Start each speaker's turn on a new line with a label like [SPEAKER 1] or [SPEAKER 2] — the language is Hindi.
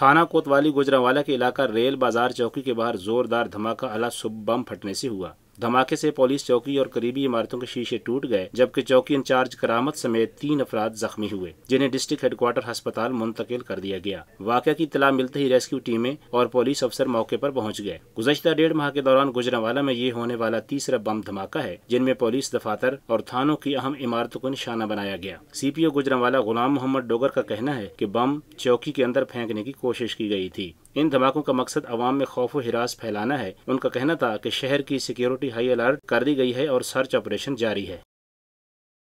[SPEAKER 1] थाना कोतवाली गुजरावाला के इलाका रेल बाजार चौकी के बाहर जोरदार धमाका अला सुब बम फटने से हुआ धमाके से पुलिस चौकी और करीबी इमारतों के शीशे टूट गए जबकि चौकी इंचार्ज करामत समेत तीन अफराद जख्मी हुए जिन्हें डिस्ट्रिक्ट हेडक्वार्टर अस्पताल मुंतकिल कर दिया गया वाक की इतला मिलते ही रेस्क्यू टीमें और पुलिस अफसर मौके पर पहुंच गए गुजशत डेढ़ माह के दौरान गुजरावाला में ये होने वाला तीसरा बम धमाका है जिनमें पुलिस दफातर और थानों की अहम इमारतों को निशाना बनाया गया C P O Gujranwala Ghulam Mohammad Dogar का कहना है की बम चौकी के अंदर फेंकने की कोशिश की गई थी इन धमाकों का मकसद अवाम में खौफ हिरास फैलाना है उनका कहना था की शहर की सिक्योरिटी हाई अलर्ट कर दी गई है और सर्च ऑपरेशन जारी है